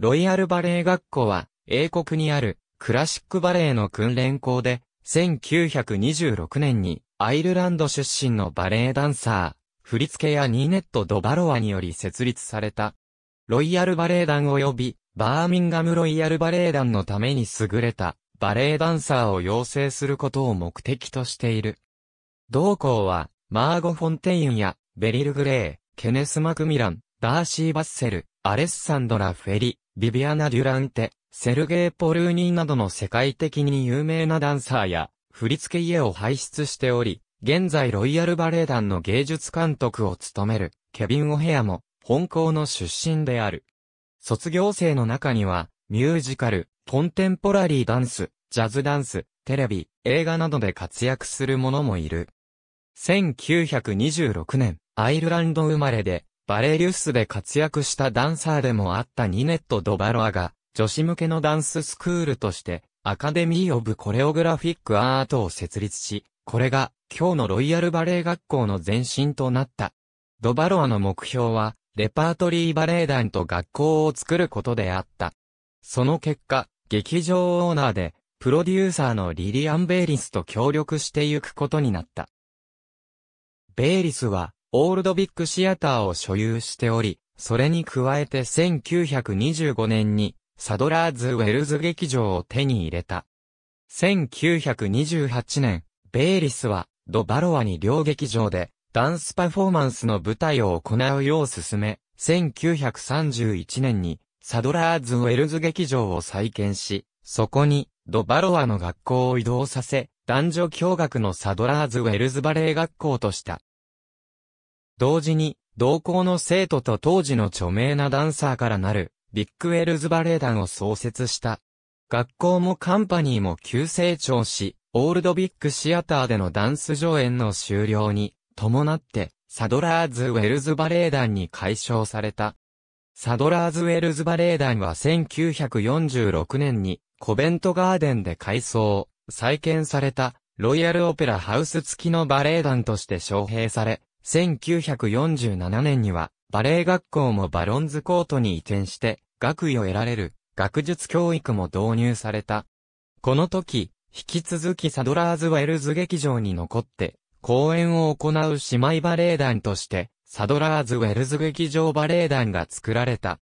ロイヤルバレエ学校は、英国にある、クラシックバレエの訓練校で、1926年に、アイルランド出身のバレエダンサー、振付やニーネット・ドバロアにより設立された。ロイヤルバレエ団及び、バーミンガムロイヤルバレエ団のために優れた、バレエダンサーを養成することを目的としている。同校は、マーゴ・フォンテインや、ベリル・グレー、ケネス・マクミラン、ダーシー・バッセル、アレッサンドラ・フェリ、ビビアナ・デュランテ、セルゲイ・ポルーニーなどの世界的に有名なダンサーや、振付家を輩出しており、現在ロイヤルバレエ団の芸術監督を務める、ケビン・オヘアも、本校の出身である。卒業生の中には、ミュージカル、コンテンポラリーダンス、ジャズダンス、テレビ、映画などで活躍する者もいる。1926年、アイルランド生まれで、バレリュスで活躍したダンサーでもあったニネット・ドバロアが、女子向けのダンススクールとして、アカデミー・オブ・コレオグラフィック・アートを設立し、これが、今日のロイヤルバレエ学校の前身となった。ドバロアの目標は、レパートリーバレエ団と学校を作ることであった。その結果、劇場オーナーで、プロデューサーのリリアン・ベイリスと協力してゆくことになった。ベイリスは、オールドビッグシアターを所有しており、それに加えて1925年にサドラーズウェルズ劇場を手に入れた。1928年、ベイリスはドバロワに両劇場でダンスパフォーマンスの舞台を行うよう進め、1931年にサドラーズウェルズ劇場を再建し、そこにドバロワの学校を移動させ、男女共学のサドラーズウェルズバレー学校とした。同時に、同校の生徒と当時の著名なダンサーからなる、ビッグウェルズバレエ団を創設した。学校もカンパニーも急成長し、オールドビッグシアターでのダンス上演の終了に、伴って、サドラーズ・ウェルズバレエ団に改称された。サドラーズ・ウェルズバレエ団は1946年に、コベントガーデンで改装、再建された、ロイヤルオペラハウス付きのバレエ団として招聘され、1947年には、バレエ学校もバロンズコートに移転して、学位を得られる、学術教育も導入された。この時、引き続きサドラーズ・ウェルズ劇場に残って、公演を行う姉妹バレエ団として、サドラーズ・ウェルズ劇場バレエ団が作られた。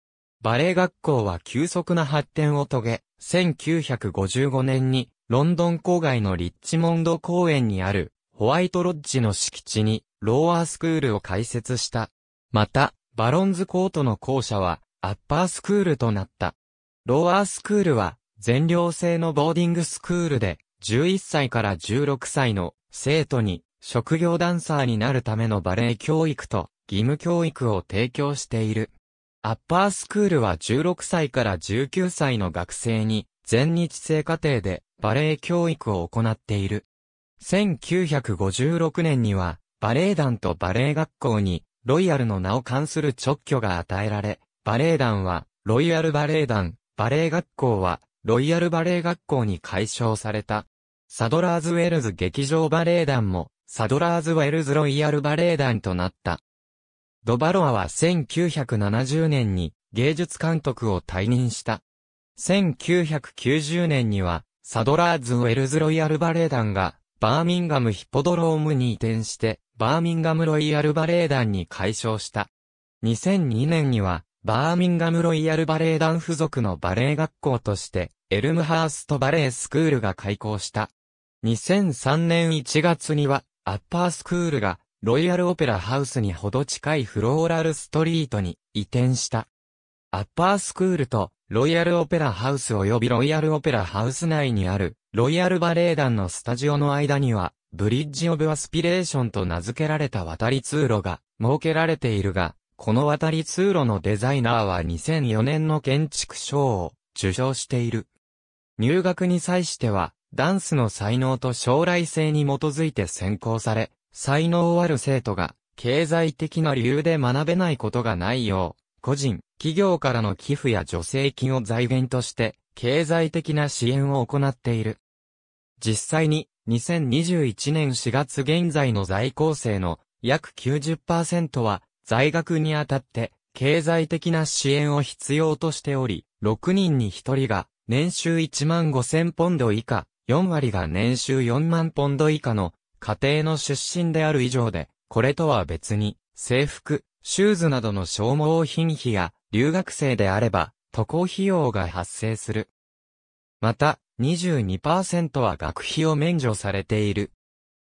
バレエ学校は急速な発展を遂げ、1955年に、ロンドン郊外のリッチモンド公園にある、ホワイトロッジの敷地に、ローアースクールを開設した。また、バロンズコートの校舎は、アッパースクールとなった。ローアースクールは、全寮制のボーディングスクールで、11歳から16歳の生徒に、職業ダンサーになるためのバレエ教育と、義務教育を提供している。アッパースクールは16歳から19歳の学生に、全日制課程でバレエ教育を行っている。1956年には、バレエ団とバレエ学校に、ロイヤルの名を冠する直挙が与えられ、バレエ団は、ロイヤルバレエ団、バレエ学校は、ロイヤルバレエ学校に改称された。サドラーズウェルズ劇場バレエ団も、サドラーズウェルズロイヤルバレエ団となった。ドバロアは1970年に芸術監督を退任した。1990年には、サドラーズウェルズロイヤルバレエ団がバーミンガムヒポドロームに移転して、バーミンガムロイヤルバレエ団に改称した。2002年には、バーミンガムロイヤルバレエ団付属のバレエ学校として、エルムハーストバレエスクールが開校した。2003年1月には、アッパースクールが、ロイヤルオペラハウスにほど近いフローラルストリートに移転した。アッパースクールと、ロイヤルオペラハウス及びロイヤルオペラハウス内にある、ロイヤルバレエ団のスタジオの間には、ブリッジ・オブ・アスピレーションと名付けられた渡り通路が設けられているが、この渡り通路のデザイナーは2004年の建築賞を受賞している。入学に際しては、ダンスの才能と将来性に基づいて選考され、才能ある生徒が、経済的な理由で学べないことがないよう、個人、企業からの寄付や助成金を財源として、経済的な支援を行っている。実際に2021年4月現在の在校生の約90%は在学にあたって経済的な支援を必要としており、6人に1人が年収1万5000ポンド以下、4割が年収4万ポンド以下の家庭の出身である以上で、これとは別に制服、シューズなどの消耗品費や留学生であれば渡航費用が発生する。また、22%は学費を免除されている。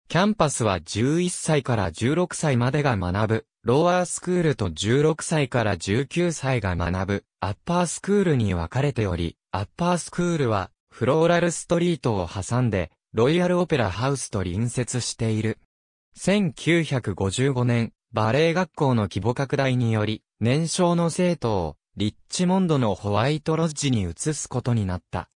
キャンパスは11歳から16歳までが学ぶ、ローアースクールと16歳から19歳が学ぶ、アッパースクールに分かれており、アッパースクールは、フローラルストリートを挟んで、ロイヤルオペラハウスと隣接している。1955年、バレエ学校の規模拡大により、年少の生徒を、リッチモンドのホワイトロッジに移すことになった。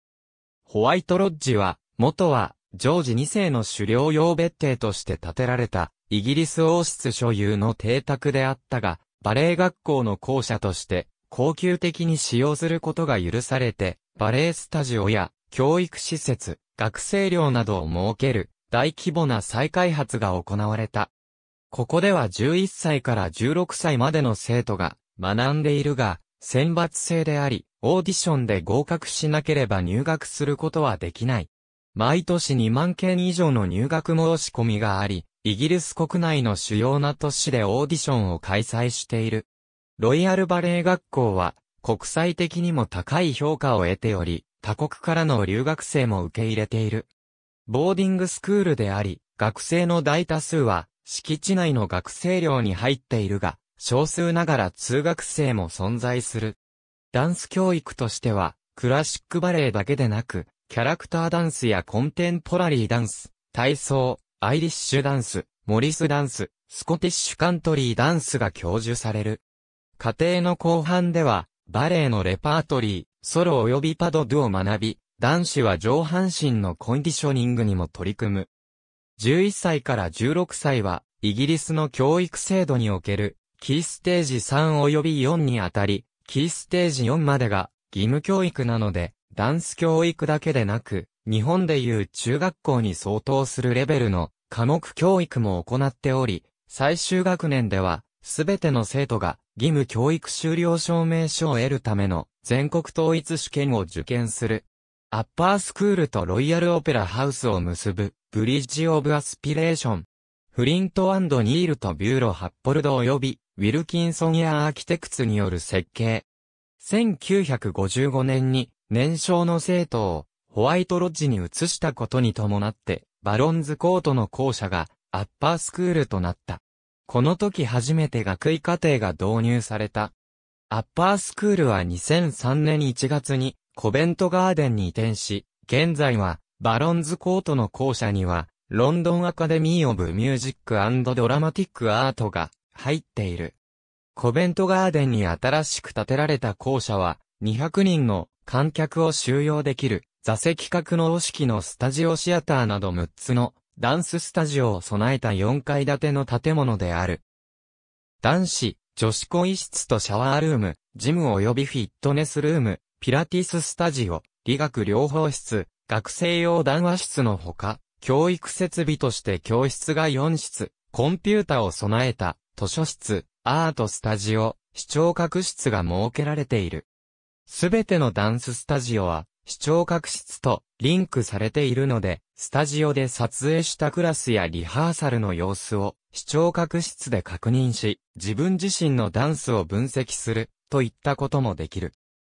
ホワイトロッジは、元は、ジョージ2世の狩猟用別邸として建てられた、イギリス王室所有の邸宅であったが、バレエ学校の校舎として、高級的に使用することが許されて、バレエスタジオや、教育施設、学生寮などを設ける、大規模な再開発が行われた。ここでは11歳から16歳までの生徒が学んでいるが、選抜制であり、オーディションで合格しなければ入学することはできない。毎年2万件以上の入学申し込みがあり、イギリス国内の主要な都市でオーディションを開催している。ロイヤルバレエ学校は、国際的にも高い評価を得ており、他国からの留学生も受け入れている。ボーディングスクールであり、学生の大多数は、敷地内の学生寮に入っているが、少数ながら通学生も存在する。ダンス教育としては、クラシックバレエだけでなく、キャラクターダンスやコンテンポラリーダンス、体操、アイリッシュダンス、モリスダンス、スコティッシュカントリーダンスが教授される。家庭の後半では、バレエのレパートリー、ソロ及びパドドゥを学び、男子は上半身のコンディショニングにも取り組む。11歳から16歳は、イギリスの教育制度におけるキーステージ3及び4にあたり、キーステージ4までが義務教育なので、ダンス教育だけでなく、日本でいう中学校に相当するレベルの科目教育も行っており、最終学年では、すべての生徒が義務教育修了証明書を得るための全国統一試験を受験する。アッパースクールとロイヤルオペラハウスを結ぶブリッジオブアスピレーション。フリントニールとビューロ・ハッポルド及びウィルキンソンやアーキテクツによる設計。1955年に年少の生徒をホワイトロッジに移したことに伴って、バロンズコートの校舎がアッパースクールとなった。この時初めて学位課程が導入された。アッパースクールは2003年1月にコベントガーデンに移転し、現在はバロンズコートの校舎にはロンドンアカデミー・オブ・ミュージック・ドラマティック・アートが入っている。コベントガーデンに新しく建てられた校舎は、200人の観客を収容できる、座席格納式のスタジオシアターなど6つのダンススタジオを備えた4階建ての建物である。男子、女子更衣室とシャワールーム、ジム及びフィットネスルーム、ピラティススタジオ、理学療法室、学生用談話室のほか、教育設備として教室が4室、コンピュータを備えた図書室、アートスタジオ、視聴覚室が設けられている。すべてのダンススタジオは、視聴覚室とリンクされているので、スタジオで撮影したクラスやリハーサルの様子を視聴覚室で確認し、自分自身のダンスを分析するといったこともできる。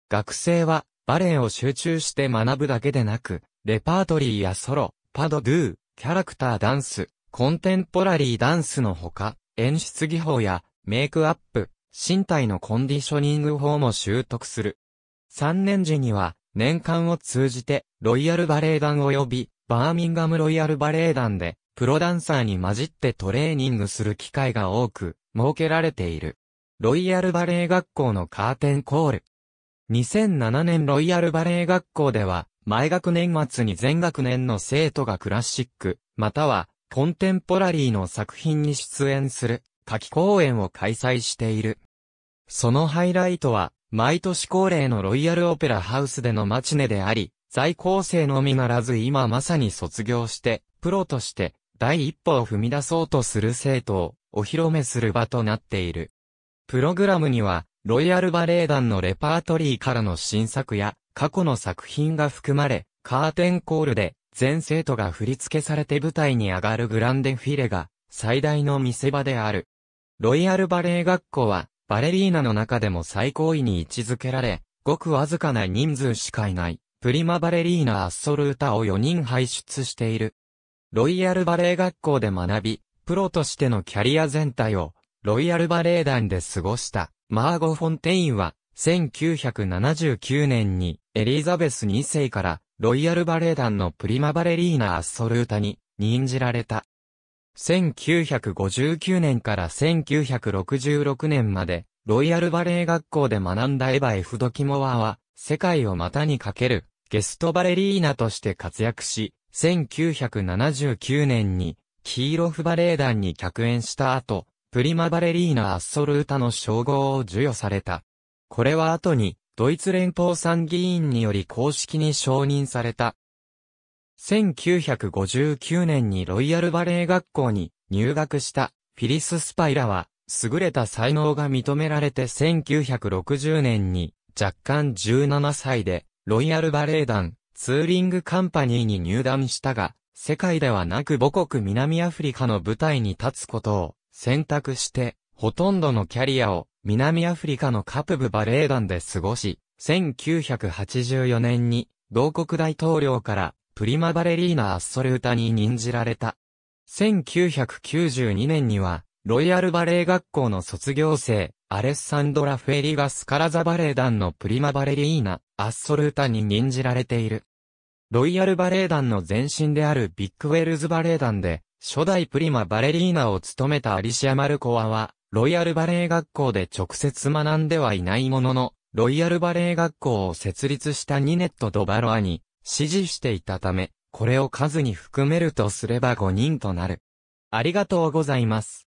学生はバレエを集中して学ぶだけでなく、レパートリーやソロ、パドドゥ、キャラクターダンス、コンテンポラリーダンスのほか、演出技法やメイクアップ、身体のコンディショニング法も習得する。3年時には年間を通じてロイヤルバレエ団及びバーミンガムロイヤルバレエ団でプロダンサーに混じってトレーニングする機会が多く設けられている。ロイヤルバレエ学校のカーテンコール。2007年ロイヤルバレエ学校では、毎学年末に全学年の生徒がクラシック、またはコンテンポラリーの作品に出演する夏季公演を開催している。そのハイライトは、毎年恒例のロイヤルオペラハウスでのマチネであり、在校生のみならず今まさに卒業して、プロとして第一歩を踏み出そうとする生徒をお披露目する場となっている。プログラムには、ロイヤルバレエ団のレパートリーからの新作や過去の作品が含まれ、カーテンコールで全生徒が振り付けされて舞台に上がるグランデフィレが最大の見せ場である。ロイヤルバレエ学校はバレリーナの中でも最高位に位置づけられ、ごくわずかな人数しかいないプリマバレリーナアッソルータを4人輩出している。ロイヤルバレエ学校で学び、プロとしてのキャリア全体をロイヤルバレエ団で過ごしたマーゴ・フォンテインは1979年にエリザベス2世からロイヤルバレエ団のプリマバレリーナ・アッソルータに任じられた。1959年から1966年まで、ロイヤルバレエ学校で学んだエヴァ・エフドキモワは、世界を股にかける、ゲストバレリーナとして活躍し、1979年に、キーロフバレエ団に客演した後、プリマバレリーナ・アッソルータの称号を授与された。これは後に、ドイツ連邦参議院により公式に承認された。1959年にロイヤルバレエ学校に入学したフィリス・スパイラは、優れた才能が認められて1960年に若干17歳でロイヤルバレエ団ツーリングカンパニーに入団したが、世界ではなく母国南アフリカの舞台に立つことを選択して、ほとんどのキャリアを南アフリカのカプブバレエ団で過ごし、1984年に、同国大統領からプリマバレリーナ・アッソルータに任じられた。1992年には、ロイヤルバレエ学校の卒業生、アレッサンドラ・フェリガスカラザバレエ団のプリマバレリーナ・アッソルータに任じられている。ロイヤルバレエ団の前身であるビッグウェルズバレエ団で、初代プリマバレリーナを務めたアリシア・マルコアは、ロイヤルバレエ学校で直接学んではいないものの、ロイヤルバレエ学校を設立したニネット・ドバロアに支持していたため、これを数に含めるとすれば5人となる。ありがとうございます。